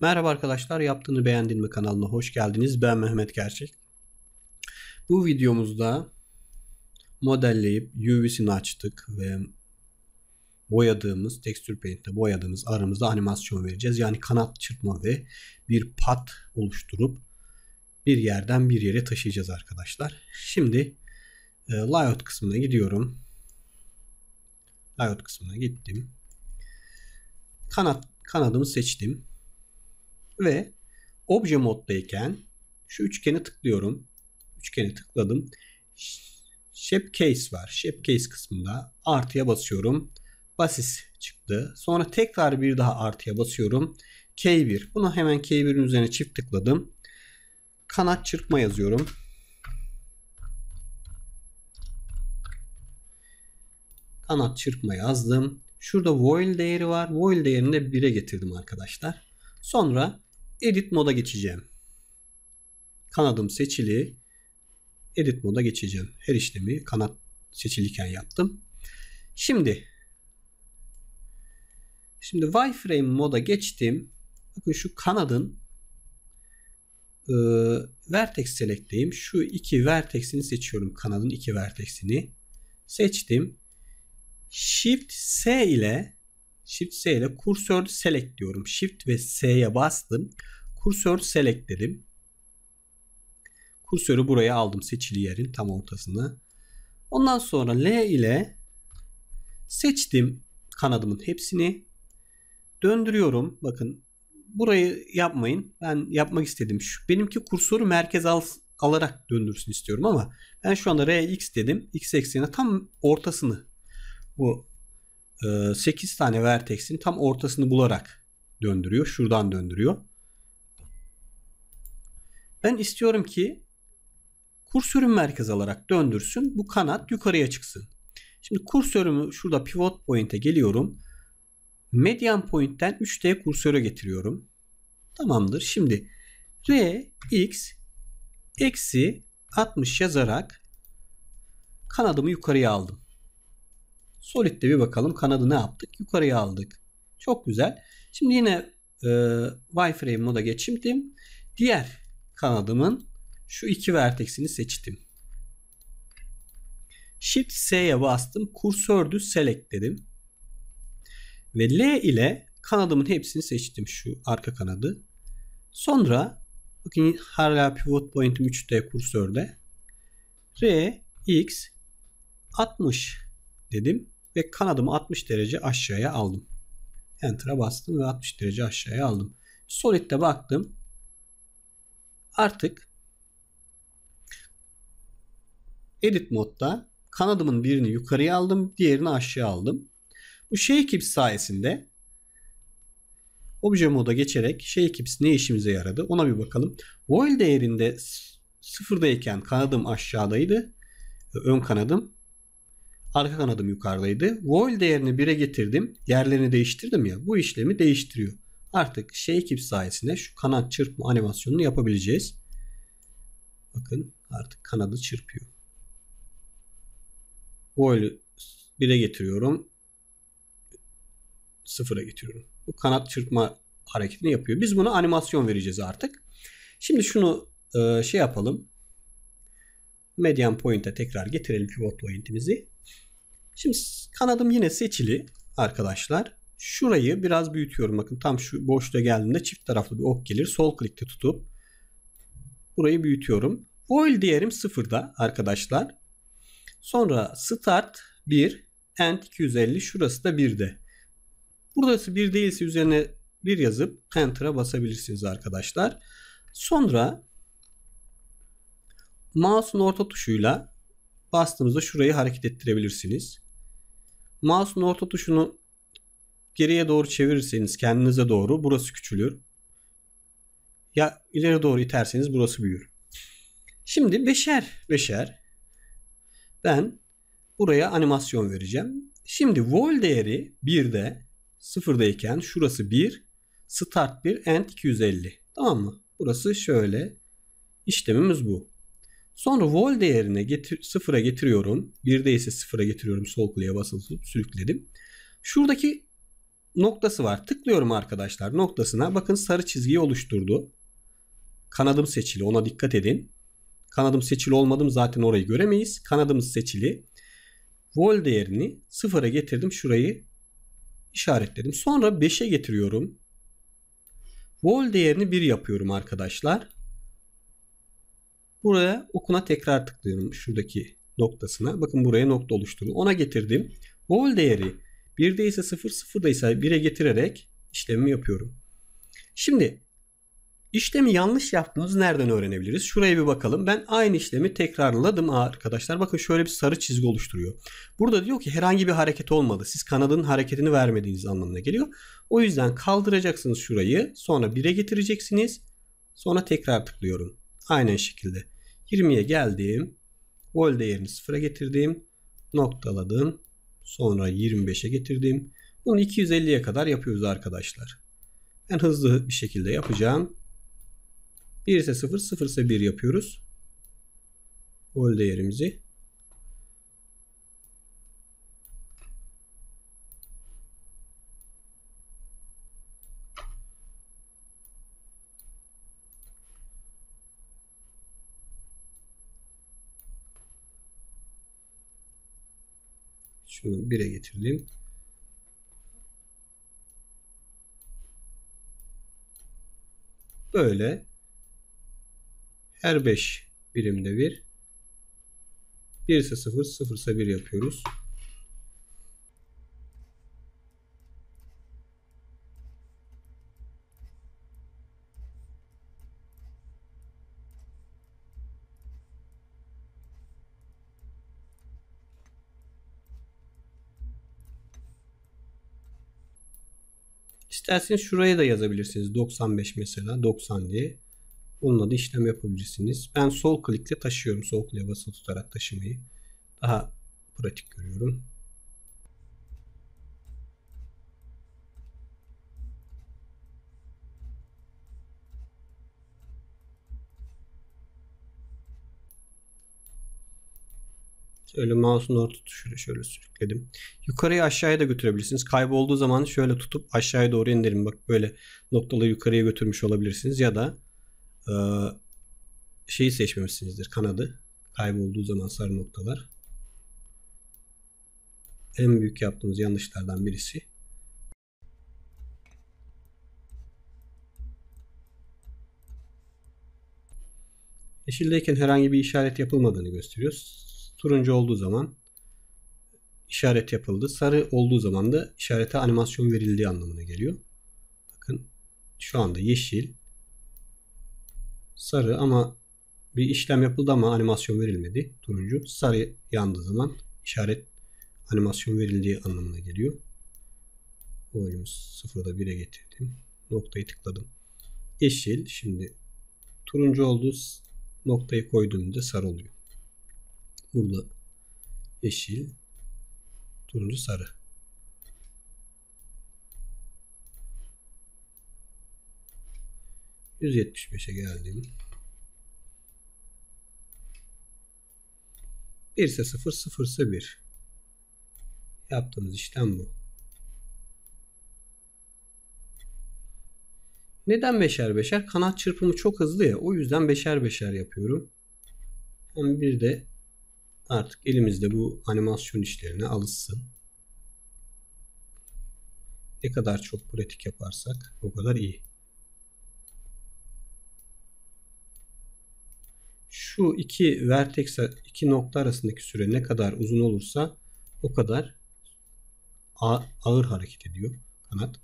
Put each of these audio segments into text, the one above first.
Merhaba arkadaşlar, yaptığını beğendin mi kanalına hoş geldiniz. Ben Mehmet Gerçek. Bu videomuzda modelleyip UV'sini açtık ve boyadığımız, tekstür paint'te boyadığımız aramızda animasyon vereceğiz. Yani kanat çırpma ve bir pat oluşturup bir yerden bir yere taşıyacağız arkadaşlar. Şimdi e, layout kısmına gidiyorum. Layout kısmına gittim. Kanat kanadımı seçtim. Ve obje moddayken şu üçgeni tıklıyorum. Üçgeni tıkladım. Shape case var. Shape case kısmında artıya basıyorum. Basis çıktı. Sonra tekrar bir daha artıya basıyorum. K1. Bunu hemen K1'in üzerine çift tıkladım. Kanat çırpma yazıyorum. Kanat çırpma yazdım. Şurada voil değeri var. Voil değerini de 1'e getirdim arkadaşlar. Sonra edit moda geçeceğim. Kanadım seçili. Edit moda geçeceğim. Her işlemi kanat seçiliken yaptım. Şimdi şimdi wireframe moda geçtim. Bakın şu kanadın e, vertex select'teyim. Şu iki vertexini seçiyorum. Kanadın iki vertexini seçtim. Shift S ile Shift S ile kursörü select diyorum. Shift ve S'ye bastım. Kursör select dedim. Kursörü buraya aldım seçili yerin tam ortasına. Ondan sonra L ile seçtim kanadımın hepsini. Döndürüyorum. Bakın burayı yapmayın. Ben yapmak istedim. Şu, benimki kursörü merkez al, alarak döndürsün istiyorum ama ben şu anda RX dedim. X eksenine tam ortasını bu 8 e, tane vertex'in tam ortasını bularak döndürüyor. Şuradan döndürüyor. Ben istiyorum ki kursörü merkez alarak döndürsün. Bu kanat yukarıya çıksın. Şimdi kursörümü şurada pivot point'e geliyorum. Median point'ten 3D kursöre getiriyorum. Tamamdır. Şimdi R x eksi 60 yazarak kanadımı yukarıya aldım. Solid'de bir bakalım kanadı ne yaptık? Yukarıya aldık. Çok güzel. Şimdi yine e, wireframe moda geçtim. Diğer kanadımın şu iki vertexini seçtim. Shift S'ye bastım. Kursördü select dedim. Ve L ile kanadımın hepsini seçtim şu arka kanadı. Sonra bakın hala pivot point'im 3D kursörde. R, X, 60 dedim ve kanadımı 60 derece aşağıya aldım. Enter'a bastım ve 60 derece aşağıya aldım. Solid'de baktım. Artık Edit modda kanadımın birini yukarıya aldım, diğerini aşağı aldım. Bu şey kips sayesinde obje moda geçerek şey kips ne işimize yaradı ona bir bakalım. Vol değerinde sıfırdayken kanadım aşağıdaydı. Ön kanadım Arka kanadım yukarıdaydı. Vol değerini 1'e getirdim. Yerlerini değiştirdim ya. Bu işlemi değiştiriyor. Artık şey ekip sayesinde şu kanat çırpma animasyonunu yapabileceğiz. Bakın artık kanadı çırpıyor. Voil'ü 1'e getiriyorum. 0'a getiriyorum. Bu kanat çırpma hareketini yapıyor. Biz buna animasyon vereceğiz artık. Şimdi şunu e, şey yapalım. Median point'e tekrar getirelim pivot point'imizi. Şimdi kanadım yine seçili arkadaşlar. Şurayı biraz büyütüyorum. Bakın tam şu boşluğa geldiğimde çift taraflı bir ok gelir. Sol klikte tutup burayı büyütüyorum. Voil değerim sıfırda arkadaşlar. Sonra start 1 end 250 şurası da 1'de. Burası 1 değilse üzerine 1 yazıp enter'a basabilirsiniz arkadaşlar. Sonra mouse'un orta tuşuyla bastığımızda şurayı hareket ettirebilirsiniz. Mouse'un orta tuşunu geriye doğru çevirirseniz kendinize doğru burası küçülür. Ya ileri doğru iterseniz burası büyür. Şimdi beşer beşer ben buraya animasyon vereceğim. Şimdi vol değeri 1'de 0'dayken şurası 1 start 1 end 250 tamam mı? Burası şöyle işlemimiz bu. Sonra vol değerini getir, sıfıra getiriyorum. Bir de ise sıfıra getiriyorum. Sol kuleye basılı tutup sürükledim. Şuradaki noktası var. Tıklıyorum arkadaşlar noktasına. Bakın sarı çizgiyi oluşturdu. Kanadım seçili ona dikkat edin. Kanadım seçili olmadım zaten orayı göremeyiz. Kanadımız seçili. Vol değerini sıfıra getirdim. Şurayı işaretledim. Sonra 5'e getiriyorum. Vol değerini 1 yapıyorum arkadaşlar. Buraya okuna tekrar tıklıyorum. Şuradaki noktasına. Bakın buraya nokta oluşturdu. Ona getirdim. Bol değeri 1'de ise 0, 0'da ise 1'e getirerek işlemimi yapıyorum. Şimdi işlemi yanlış yaptınız nereden öğrenebiliriz? Şuraya bir bakalım. Ben aynı işlemi tekrarladım arkadaşlar. Bakın şöyle bir sarı çizgi oluşturuyor. Burada diyor ki herhangi bir hareket olmadı. Siz kanadın hareketini vermediğiniz anlamına geliyor. O yüzden kaldıracaksınız şurayı. Sonra 1'e getireceksiniz. Sonra tekrar tıklıyorum. Aynen şekilde 20'ye geldiğim Vol değerini sıfıra getirdim. Noktaladım. Sonra 25'e getirdim. Bunu 250'ye kadar yapıyoruz arkadaşlar. Ben hızlı bir şekilde yapacağım. 1 ise 0, 0 ise 1 yapıyoruz. Vol değerimizi kutusunu 1'e getirdim. Böyle her 5 birimde bir 1 ise 0, 0 ise 1 yapıyoruz. İsterseniz şuraya da yazabilirsiniz. 95 mesela 90 diye. Bununla da işlem yapabilirsiniz. Ben sol klikle taşıyorum. Sol klikle basılı tutarak taşımayı. Daha pratik görüyorum. Öyle mouse'un orta tuşuyla şöyle sürükledim. Yukarıya aşağıya da götürebilirsiniz. Kaybolduğu zaman şöyle tutup aşağıya doğru indirin. Bak böyle noktaları yukarıya götürmüş olabilirsiniz. Ya da e, şeyi seçmemişsinizdir kanadı. Kaybolduğu zaman sarı noktalar. En büyük yaptığımız yanlışlardan birisi. Yeşildeyken herhangi bir işaret yapılmadığını gösteriyoruz. Turuncu olduğu zaman işaret yapıldı. Sarı olduğu zaman da işarete animasyon verildiği anlamına geliyor. Bakın şu anda yeşil, sarı ama bir işlem yapıldı ama animasyon verilmedi. Turuncu sarı yandığı zaman işaret animasyon verildiği anlamına geliyor. Oyunumu sıfırda 1'e getirdim. Noktayı tıkladım. Yeşil şimdi turuncu oldu. Noktayı koyduğumda sarı oluyor. Burada yeşil, turuncu, sarı. 175'e yetmiş geldim. Bir ise 0, sıfır ise bir. Yaptığımız işlem bu. Neden beşer beşer? Kanat çırpımı çok hızlı ya. O yüzden beşer beşer yapıyorum. Hem bir de artık elimizde bu animasyon işlerine alışsın. Ne kadar çok pratik yaparsak o kadar iyi. Şu iki vertex iki nokta arasındaki süre ne kadar uzun olursa o kadar ağır hareket ediyor kanat.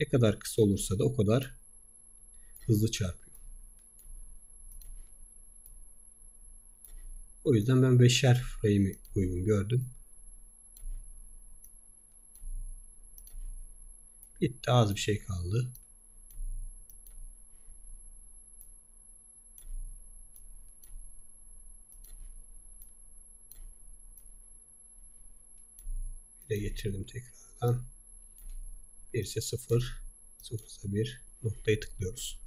Ne kadar kısa olursa da o kadar hızlı çarpıyor. O yüzden ben beşer frame'i uygun gördüm. Bitti az bir şey kaldı. de getirdim tekrardan. Bir ise sıfır, 0 ise 1 noktayı tıklıyoruz.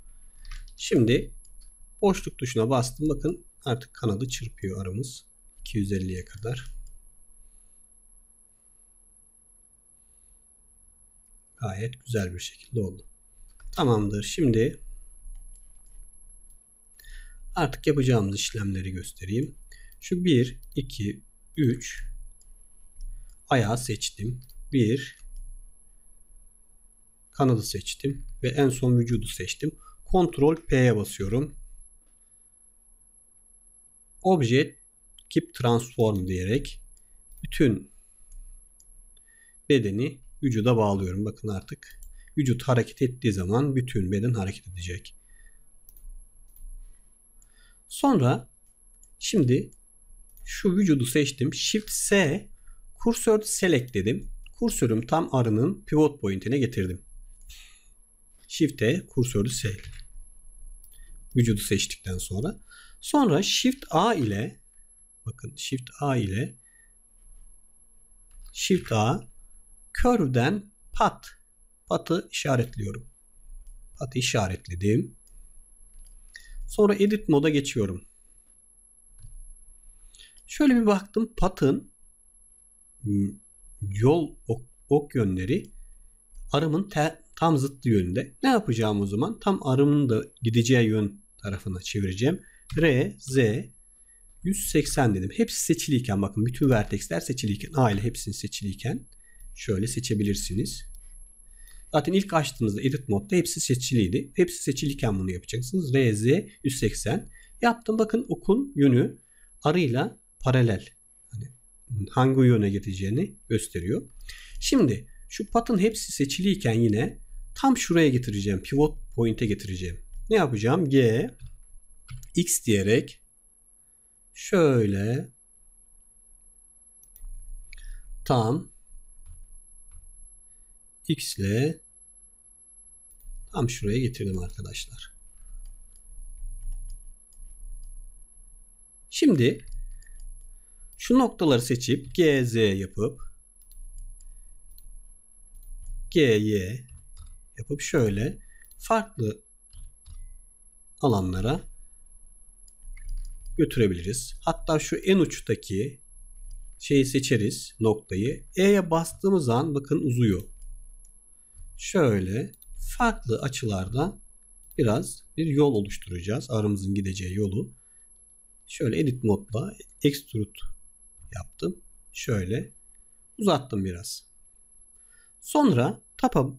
Şimdi boşluk tuşuna bastım. Bakın Artık kanadı çırpıyor aramız. 250'ye kadar. Gayet güzel bir şekilde oldu. Tamamdır. Şimdi artık yapacağımız işlemleri göstereyim. Şu 1, 2, 3 ayağı seçtim. 1 kanadı seçtim ve en son vücudu seçtim. Ctrl P'ye basıyorum. Object keep transform diyerek bütün bedeni vücuda bağlıyorum. Bakın artık vücut hareket ettiği zaman bütün beden hareket edecek. Sonra şimdi şu vücudu seçtim. Shift S kursör select dedim. Kursörüm tam arının pivot pointine getirdim. Shift E kursörü select. Vücudu seçtikten sonra Sonra Shift A ile bakın Shift A ile Shift A curve'den pat patı işaretliyorum. Patı işaretledim. Sonra edit moda geçiyorum. Şöyle bir baktım patın yol ok, ok yönleri arımın te, tam zıttı yönünde. Ne yapacağım o zaman? Tam arımın da gideceği yön tarafına çevireceğim. R, Z 180 dedim. Hepsi seçiliyken bakın bütün vertexler seçiliyken A ile hepsini seçiliyken şöyle seçebilirsiniz. Zaten ilk açtığınızda edit modda hepsi seçiliydi. Hepsi seçiliyken bunu yapacaksınız. R, Z 180 yaptım. Bakın okun yönü arıyla paralel. Hani hangi yöne gideceğini gösteriyor. Şimdi şu patın hepsi seçiliyken yine tam şuraya getireceğim. Pivot point'e getireceğim. Ne yapacağım? G x diyerek şöyle tam x ile tam şuraya getirdim arkadaşlar. Şimdi şu noktaları seçip GZ yapıp GY yapıp şöyle farklı alanlara götürebiliriz. Hatta şu en uçtaki şeyi seçeriz noktayı. E'ye bastığımız an bakın uzuyor. Şöyle farklı açılarda biraz bir yol oluşturacağız. Arımızın gideceği yolu. Şöyle edit modla extrude yaptım. Şöyle uzattım biraz. Sonra tapa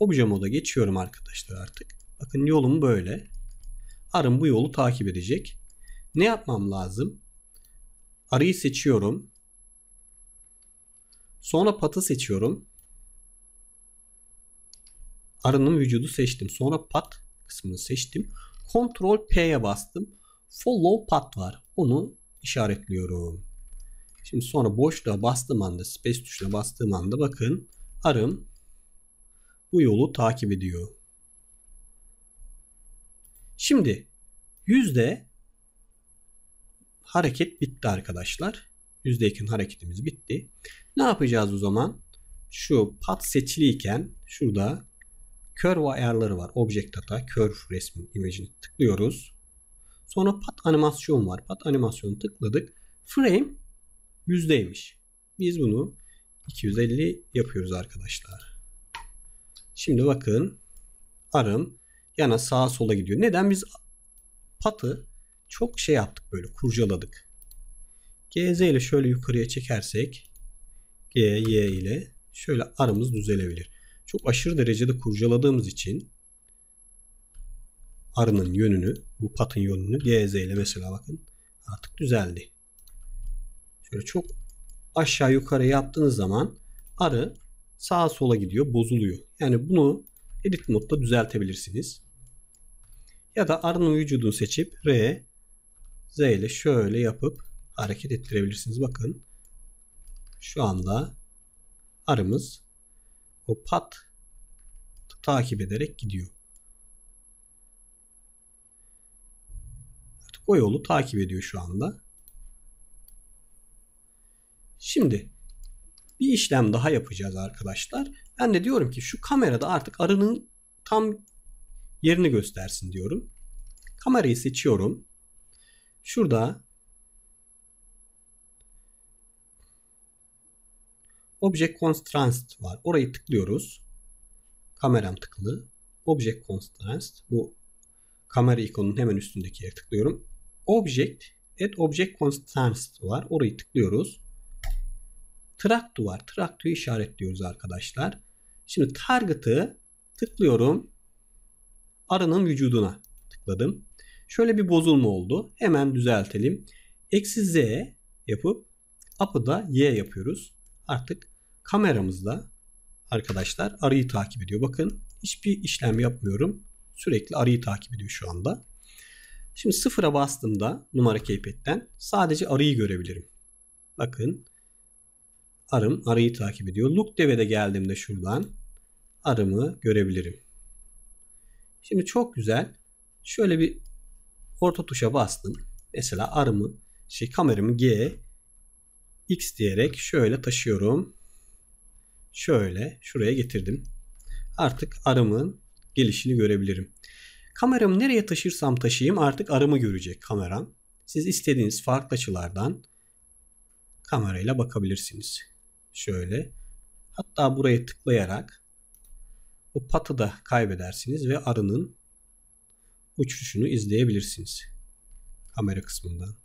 obje moda geçiyorum arkadaşlar artık. Bakın yolum böyle. Arım bu yolu takip edecek. Ne yapmam lazım? Arıyı seçiyorum. Sonra patı seçiyorum. Arının vücudu seçtim. Sonra pat kısmını seçtim. Ctrl P'ye bastım. Follow pat var. Onu işaretliyorum. Şimdi sonra boşluğa bastığım anda space tuşuna bastığım anda bakın arım bu yolu takip ediyor. Şimdi yüzde hareket bitti arkadaşlar. %2'nin hareketimiz bitti. Ne yapacağız o zaman? Şu pat seçiliyken şurada curve ayarları var. Object data, curve resmi imajını tıklıyoruz. Sonra pat animasyon var. Pat animasyonu tıkladık. Frame yüzdeymiş. Biz bunu 250 yapıyoruz arkadaşlar. Şimdi bakın arım yana sağa sola gidiyor. Neden biz patı çok şey yaptık böyle kurcaladık. GZ ile şöyle yukarıya çekersek G, ile şöyle aramız düzelebilir. Çok aşırı derecede kurcaladığımız için arının yönünü, bu patın yönünü GZ ile mesela bakın artık düzeldi. Şöyle çok aşağı yukarı yaptığınız zaman arı sağa sola gidiyor, bozuluyor. Yani bunu edit modda düzeltebilirsiniz. Ya da arının vücudunu seçip R, Z ile şöyle yapıp hareket ettirebilirsiniz. Bakın şu anda arımız o pat takip ederek gidiyor. Artık o yolu takip ediyor şu anda. Şimdi bir işlem daha yapacağız arkadaşlar. Ben de diyorum ki şu kamerada artık arının tam yerini göstersin diyorum. Kamerayı seçiyorum. Şurada Object Constraints var. Orayı tıklıyoruz. Kameram tıklı. Object Constraints. Bu kamera ikonunun hemen üstündeki yere tıklıyorum. Object Add Object Constraints var. Orayı tıklıyoruz. Tract var. Tract'ı işaretliyoruz arkadaşlar. Şimdi target'ı tıklıyorum. Arının vücuduna tıkladım. Şöyle bir bozulma oldu. Hemen düzeltelim. Eksi z yapıp up'ı da y yapıyoruz. Artık kameramızda arkadaşlar arıyı takip ediyor. Bakın hiçbir işlem yapmıyorum. Sürekli arıyı takip ediyor şu anda. Şimdi sıfıra bastığımda numara keypetten sadece arıyı görebilirim. Bakın arım arıyı takip ediyor. Look devede geldiğimde şuradan arımı görebilirim. Şimdi çok güzel. Şöyle bir orta tuşa bastım. Mesela arımı şey kameramı G X diyerek şöyle taşıyorum. Şöyle şuraya getirdim. Artık arımın gelişini görebilirim. Kameramı nereye taşırsam taşıyayım artık arımı görecek kameram. Siz istediğiniz farklı açılardan kamerayla bakabilirsiniz. Şöyle. Hatta buraya tıklayarak o patı da kaybedersiniz ve arının uçuşunu izleyebilirsiniz. Kamera kısmından.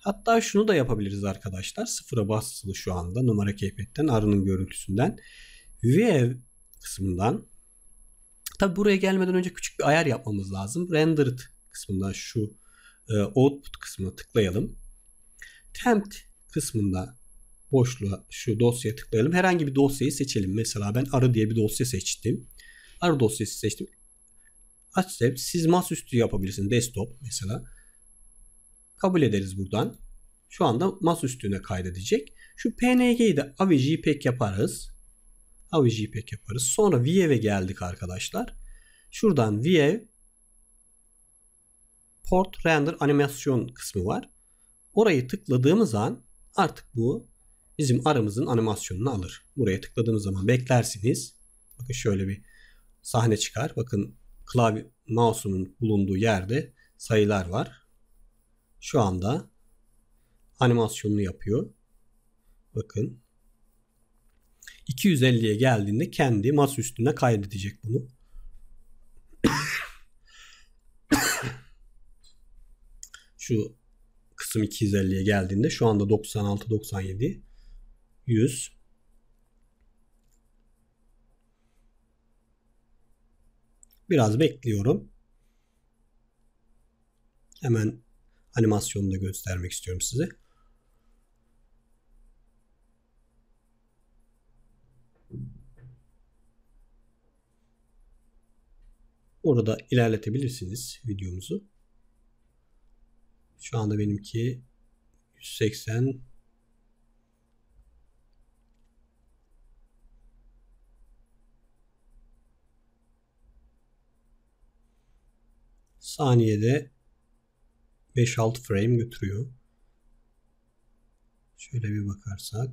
Hatta şunu da yapabiliriz arkadaşlar. Sıfıra basılı şu anda numara keyfetten arının görüntüsünden. View kısmından. Tabi buraya gelmeden önce küçük bir ayar yapmamız lazım. Rendered kısmından şu e, output kısmına tıklayalım. Temp kısmında boşluğa şu dosyaya tıklayalım. Herhangi bir dosyayı seçelim. Mesela ben arı diye bir dosya seçtim. Arı dosyası seçtim. Accept siz masaüstü yapabilirsiniz. Desktop mesela. Kabul ederiz buradan. Şu anda masaüstüne kaydedecek. Şu PNG'yi de AVJPEG yaparız. AVJPEG yaparız. Sonra Vev'e geldik arkadaşlar. Şuradan Vev Port Render Animasyon kısmı var. Orayı tıkladığımız an artık bu bizim aramızın animasyonunu alır. Buraya tıkladığımız zaman beklersiniz. Bakın şöyle bir sahne çıkar. Bakın klavye mouse'umun bulunduğu yerde sayılar var. Şu anda animasyonunu yapıyor. Bakın. 250'ye geldiğinde kendi mas üstüne kaydedecek bunu. şu kısım 250'ye geldiğinde şu anda 96 97 100 Biraz bekliyorum. Hemen animasyonu da göstermek istiyorum size. Orada ilerletebilirsiniz videomuzu. Şu anda benimki 180 saniyede 5-6 frame götürüyor. Şöyle bir bakarsak.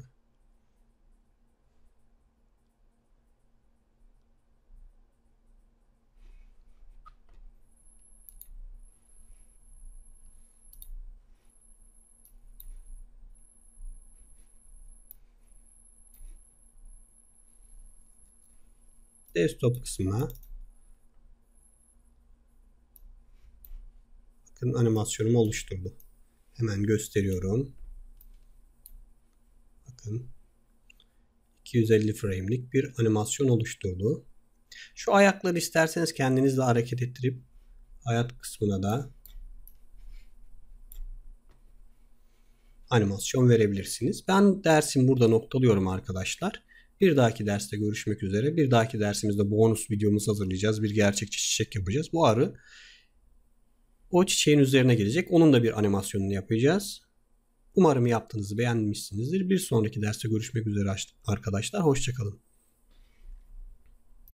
desktop kısmına Bakın animasyonumu oluşturdu. Hemen gösteriyorum. Bakın 250 frame'lik bir animasyon oluşturdu. Şu ayakları isterseniz kendinizle hareket ettirip hayat kısmına da animasyon verebilirsiniz. Ben dersim burada noktalıyorum arkadaşlar. Bir dahaki derste görüşmek üzere. Bir dahaki dersimizde bonus videomuz hazırlayacağız. Bir gerçekçi çiçek yapacağız. Bu arı o çiçeğin üzerine gelecek. Onun da bir animasyonunu yapacağız. Umarım yaptığınızı beğenmişsinizdir. Bir sonraki derste görüşmek üzere arkadaşlar. Hoşçakalın.